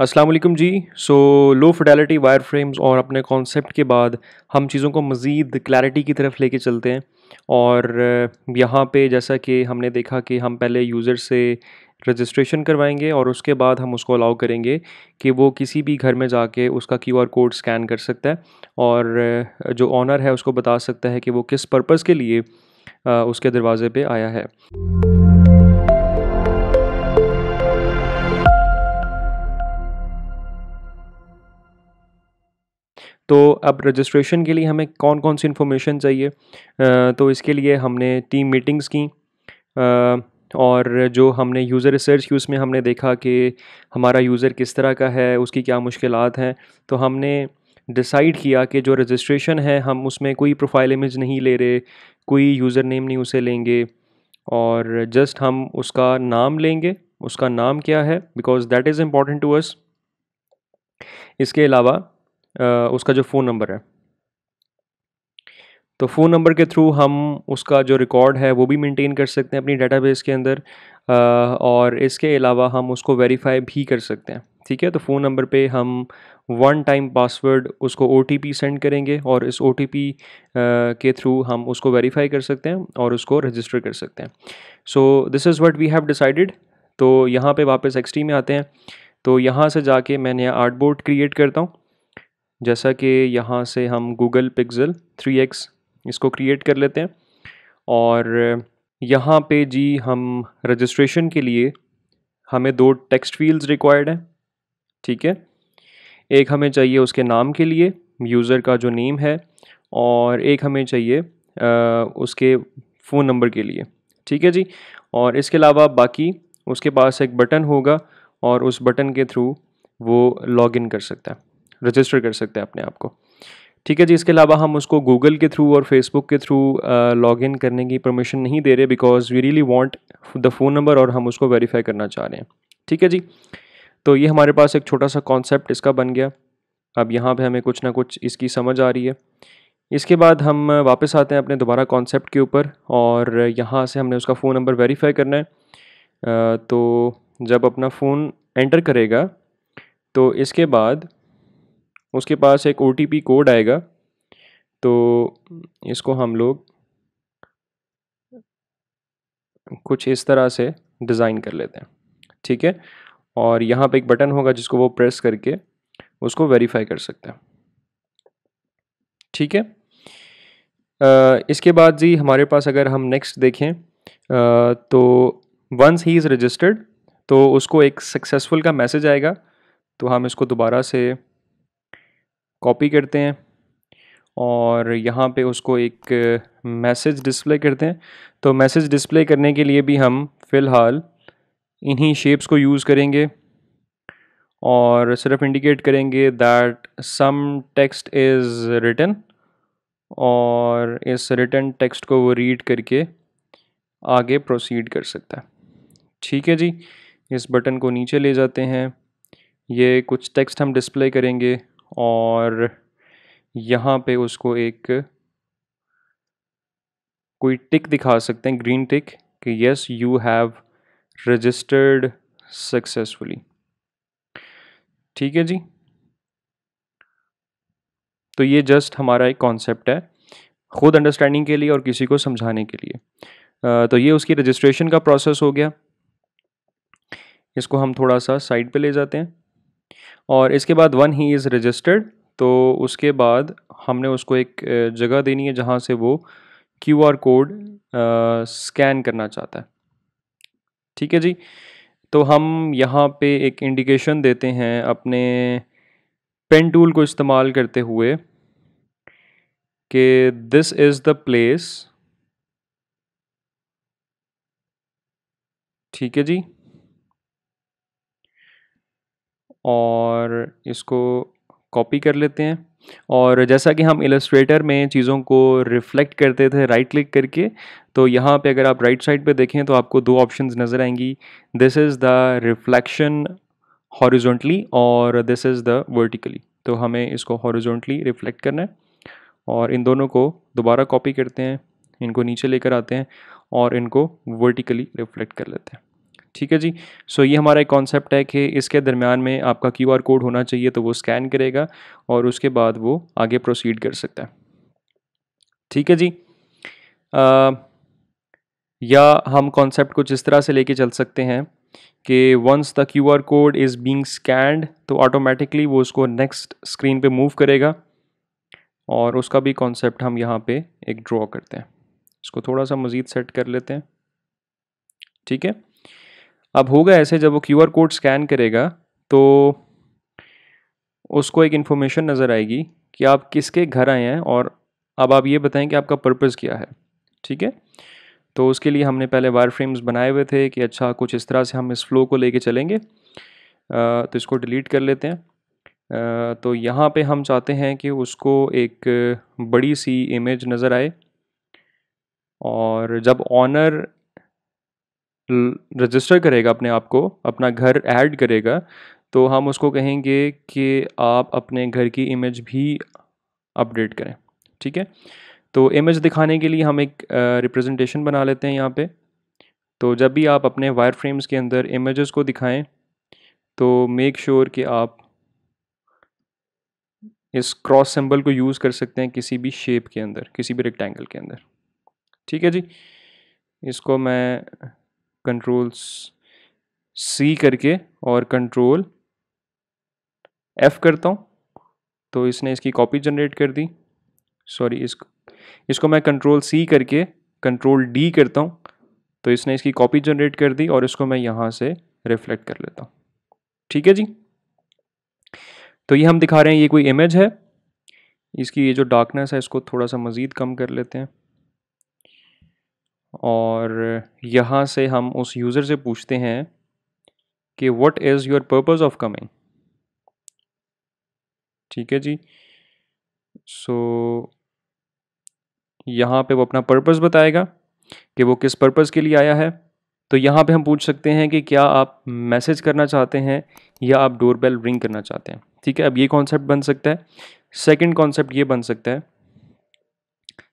Aslam ji so low fidelity wire frames और अपने concept के बाद हम चीज़ों को मज़ीद क्लैरिटी की तरफ लेके चलते हैं और यहाँ पे जैसा कि हमने देखा कि हम पहले यूज़र से रजिस्ट्रेशन करवाएंगे और उसके बाद हम उसको अलाउ करेंगे कि वो किसी भी घर में जाके उसका क्यू आर कोड स्कैन कर सकता है और जो ऑनर है उसको बता सकता है कि वो किस पर्पज़ के लिए उसके दरवाज़े पर आया है तो अब रजिस्ट्रेशन के लिए हमें कौन कौन सी इन्फॉर्मेशन चाहिए तो इसके लिए हमने टीम मीटिंग्स की और जो हमने यूज़र रिसर्च की उसमें हमने देखा कि हमारा यूज़र किस तरह का है उसकी क्या मुश्किल हैं तो हमने डिसाइड किया कि जो रजिस्ट्रेशन है हम उसमें कोई प्रोफाइल इमेज नहीं ले रहे कोई यूज़र नेम नहीं उसे लेंगे और जस्ट हम उसका नाम लेंगे उसका नाम क्या है because that is important to us इसके अलावा उसका जो फ़ोन नंबर है तो फ़ोन नंबर के थ्रू हम उसका जो रिकॉर्ड है वो भी मेंटेन कर सकते हैं अपनी डेटाबेस के अंदर और इसके अलावा हम उसको वेरीफाई भी कर सकते हैं ठीक है तो फ़ोन नंबर पे हम वन टाइम पासवर्ड उसको ओ सेंड करेंगे और इस ओ के थ्रू हम उसको वेरीफाई कर सकते हैं और उसको रजिस्टर कर सकते हैं so this is what we have decided तो यहाँ पे वापस एक्सटी में आते हैं तो यहाँ से जाके मैं नया आर्ट बोर्ड क्रिएट करता हूँ जैसा कि यहाँ से हम गूगल थ्री 3x इसको क्रिएट कर लेते हैं और यहाँ पे जी हम रजिस्ट्रेशन के लिए हमें दो टेक्स्ट फील्ड्स रिक्वायर्ड हैं ठीक है एक हमें चाहिए उसके नाम के लिए यूज़र का जो नेम है और एक हमें चाहिए आ, उसके फ़ोन नंबर के लिए ठीक है जी और इसके अलावा बाकी उसके पास एक बटन होगा और उस बटन के थ्रू वो लॉगिन कर सकता है रजिस्टर कर सकते हैं अपने आप को ठीक है जी इसके अलावा हम उसको गूगल के थ्रू और फेसबुक के थ्रू लॉग इन करने की परमिशन नहीं दे रहे because we really want the phone number और हम उसको वेरीफाई करना चाह रहे हैं ठीक है जी तो ये हमारे पास एक छोटा सा कॉन्सेप्ट इसका बन गया अब यहाँ पे हमें कुछ ना कुछ इसकी समझ आ रही है इसके बाद हम वापस आते हैं अपने दोबारा कॉन्सेप्ट के ऊपर और यहाँ से हमने उसका फ़ोन नंबर वेरीफाई करना है तो जब अपना फ़ोन एंटर करेगा तो इसके बाद उसके पास एक ओ कोड आएगा तो इसको हम लोग कुछ इस तरह से डिज़ाइन कर लेते हैं ठीक है और यहाँ पे एक बटन होगा जिसको वो प्रेस करके उसको वेरीफाई कर सकते हैं ठीक है आ, इसके बाद जी हमारे पास अगर हम नेक्स्ट देखें आ, तो वंस ही इज़ रजिस्टर्ड तो उसको एक सक्सेसफुल का मैसेज आएगा तो हम इसको दोबारा से कॉपी करते हैं और यहाँ पे उसको एक मैसेज डिस्प्ले करते हैं तो मैसेज डिस्प्ले करने के लिए भी हम फ़िलहाल इन्हीं शेप्स को यूज़ करेंगे और सिर्फ इंडिकेट करेंगे that some text is written और इस रिटन टेक्स्ट को वो रीड करके आगे प्रोसीड कर सकता है ठीक है जी इस बटन को नीचे ले जाते हैं ये कुछ टेक्स्ट हम डिस्प्ले करेंगे और यहाँ पे उसको एक कोई टिक दिखा सकते हैं ग्रीन टिक कि yes you have registered successfully ठीक है जी तो ये जस्ट हमारा एक कॉन्सेप्ट है खुद अंडरस्टैंडिंग के लिए और किसी को समझाने के लिए तो ये उसकी रजिस्ट्रेशन का प्रोसेस हो गया इसको हम थोड़ा सा साइड पे ले जाते हैं और इसके बाद वन ही इज़ रजिस्टर्ड तो उसके बाद हमने उसको एक जगह देनी है जहाँ से वो क्यू आर कोड स्कैन करना चाहता है ठीक है जी तो हम यहाँ पे एक इंडिकेशन देते हैं अपने पेन टूल को इस्तेमाल करते हुए कि दिस इज़ द प्लेस ठीक है जी और इसको कॉपी कर लेते हैं और जैसा कि हम इलस्ट्रेटर में चीज़ों को रिफ्लेक्ट करते थे राइट क्लिक करके तो यहाँ पे अगर आप राइट साइड पे देखें तो आपको दो ऑप्शंस नज़र आएंगी this is the reflection horizontally और दिस इज़ द वर्टिकली तो हमें इसको हॉरिजॉन्टली रिफ्लेक्ट करना है और इन दोनों को दोबारा कॉपी करते हैं इनको नीचे लेकर आते हैं और इनको वर्टिकली रिफ्लेक्ट कर लेते हैं ठीक है जी सो ये हमारा एक कॉन्सेप्ट है कि इसके दरमियान में आपका क्यू कोड होना चाहिए तो वो स्कैन करेगा और उसके बाद वो आगे प्रोसीड कर सकता है ठीक है जी आ, या हम कॉन्सेप्ट कुछ इस तरह से लेके चल सकते हैं कि once the Q R code is being scanned तो ऑटोमेटिकली वो उसको नेक्स्ट स्क्रीन पे मूव करेगा और उसका भी कॉन्सेप्ट हम यहाँ पे एक ड्रॉ करते हैं इसको थोड़ा सा मज़ीद सेट कर लेते हैं ठीक है अब होगा ऐसे जब वो क्यू कोड स्कैन करेगा तो उसको एक इन्फॉर्मेशन नज़र आएगी कि आप किसके घर आए हैं और अब आप ये बताएं कि आपका पर्पज़ क्या है ठीक है तो उसके लिए हमने पहले वायर फ्रेम्स बनाए हुए थे कि अच्छा कुछ इस तरह से हम इस फ्लो को लेके चलेंगे आ, तो इसको डिलीट कर लेते हैं आ, तो यहाँ पे हम चाहते हैं कि उसको एक बड़ी सी इमेज नज़र आए और जब ऑनर रजिस्टर करेगा अपने आप को अपना घर ऐड करेगा तो हम उसको कहेंगे कि आप अपने घर की इमेज भी अपडेट करें ठीक है तो इमेज दिखाने के लिए हम एक रिप्रेजेंटेशन बना लेते हैं यहाँ पे तो जब भी आप अपने वायर फ्रेम्स के अंदर इमेजेस को दिखाएं तो मेक श्योर sure कि आप इस क्रॉस सिंबल को यूज़ कर सकते हैं किसी भी शेप के अंदर किसी भी रेक्टेंगल के अंदर ठीक है जी इसको मैं कंट्रोल सी करके और कंट्रोल एफ़ करता हूँ तो इसने इसकी कॉपी जनरेट कर दी सॉरी इसको इसको मैं कंट्रोल सी करके कंट्रोल डी करता हूँ तो इसने इसकी कॉपी जनरेट कर दी और इसको मैं यहाँ से रिफ्लेक्ट कर लेता हूँ ठीक है जी तो ये हम दिखा रहे हैं ये कोई इमेज है इसकी ये जो डार्कनेस है इसको थोड़ा सा मज़ीद कम कर लेते हैं और यहाँ से हम उस यूज़र से पूछते हैं कि what is your purpose of coming ठीक है जी सो so, यहाँ पे वो अपना पर्पस बताएगा कि वो किस पर्पस के लिए आया है तो यहाँ पे हम पूछ सकते हैं कि क्या आप मैसेज करना चाहते हैं या आप डोर बेल रिंग करना चाहते हैं ठीक है अब ये कॉन्सेप्ट बन सकता है सेकंड कॉन्सेप्ट ये बन सकता है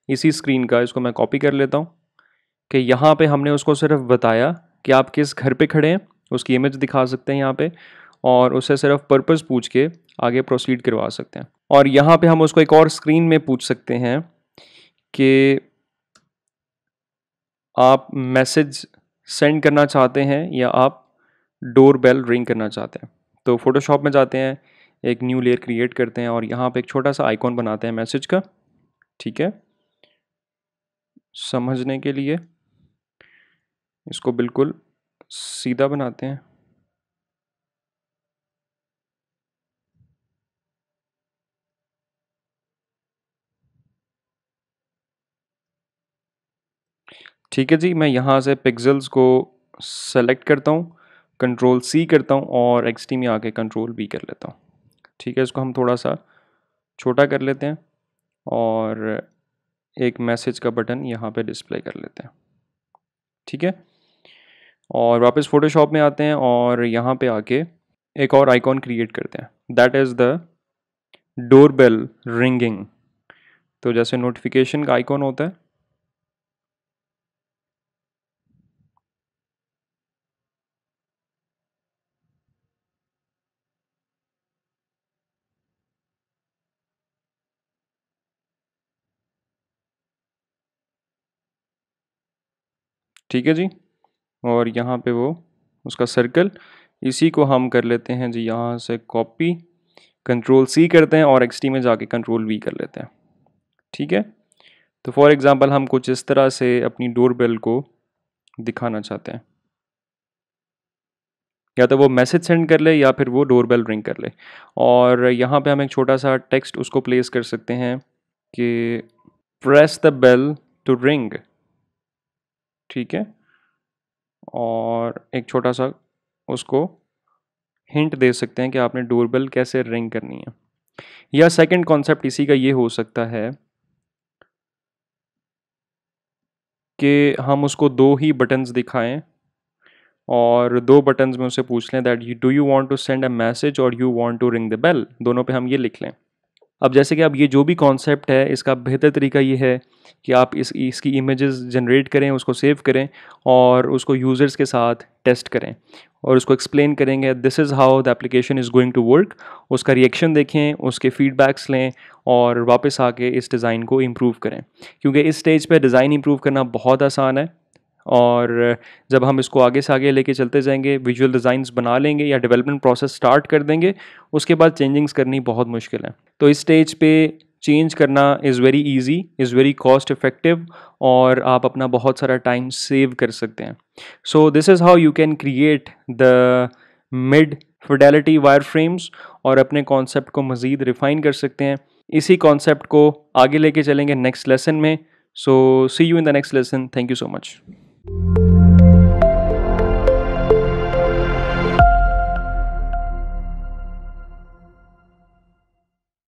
इसी स्क्रीन का इसको मैं कॉपी कर लेता हूँ कि यहाँ पे हमने उसको सिर्फ बताया कि आप किस घर पे खड़े हैं उसकी इमेज दिखा सकते हैं यहाँ पे और उसे सिर्फ पर्पज़ पूछ के आगे प्रोसीड करवा सकते हैं और यहाँ पे हम उसको एक और स्क्रीन में पूछ सकते हैं कि आप मैसेज सेंड करना चाहते हैं या आप डोर बेल रिंग करना चाहते हैं तो फोटोशॉप में जाते हैं एक न्यू लेयर क्रिएट करते हैं और यहाँ पे एक छोटा सा आइकॉन बनाते हैं मैसेज का ठीक है समझने के लिए इसको बिल्कुल सीधा बनाते हैं ठीक है जी मैं यहाँ से पिक्सल्स को सेलेक्ट करता हूँ कंट्रोल सी करता हूँ और एक्सटी में आके कंट्रोल बी कर लेता हूँ ठीक है इसको हम थोड़ा सा छोटा कर लेते हैं और एक मैसेज का बटन यहाँ पे डिस्प्ले कर लेते हैं ठीक है और वापस फोटोशॉप में आते हैं और यहाँ पे आके एक और आइकॉन क्रिएट करते हैं that is the doorbell ringing तो जैसे नोटिफिकेशन का आइकॉन होता है ठीक है जी और यहाँ पे वो उसका सर्कल इसी को हम कर लेते हैं जी यहाँ से कॉपी कंट्रोल सी करते हैं और एक्सटी में जाके कंट्रोल वी कर लेते हैं ठीक है तो फॉर एग्ज़ाम्पल हम कुछ इस तरह से अपनी डोर बेल को दिखाना चाहते हैं या तो वो मैसेज सेंड कर ले या फिर वो डोर बेल रिंग कर ले और यहाँ पे हम एक छोटा सा टेक्स्ट उसको प्लेस कर सकते हैं कि press the bell to ring ठीक है और एक छोटा सा उसको हिंट दे सकते हैं कि आपने डोरबेल कैसे रिंग करनी है या सेकंड कॉन्सेप्ट इसी का ये हो सकता है कि हम उसको दो ही बटन्स दिखाएं और दो बटन्स में उसे पूछ लें that do you want to send a message और you want to ring the bell दोनों पे हम ये लिख लें अब जैसे कि अब ये जो भी कॉन्सेप्ट है इसका बेहतर तरीका ये है कि आप इस इसकी इमेजेस जनरेट करें उसको सेव करें और उसको यूज़र्स के साथ टेस्ट करें और उसको एक्सप्लेन करेंगे this is how the application is going to work उसका रिएक्शन देखें उसके फीडबैक्स लें और वापस आके इस डिज़ाइन को इम्प्रूव करें क्योंकि इस स्टेज पर डिज़ाइन इम्प्रूव करना बहुत आसान है और जब हम इसको आगे से आगे लेके चलते जाएंगे विजुअल डिज़ाइंस बना लेंगे या डेवलपमेंट प्रोसेस स्टार्ट कर देंगे उसके बाद चेंजिंग्स करनी बहुत मुश्किल है तो इस स्टेज पे चेंज करना is very easy is very cost effective और आप अपना बहुत सारा टाइम सेव कर सकते हैं so this is how you can create the mid fidelity wire frames और अपने कॉन्सेप्ट को मज़ीद रिफ़ाइन कर सकते हैं इसी कॉन्सेप्ट को आगे लेके चलेंगे नेक्स्ट लेसन में so see you in the next lesson thank you so much you.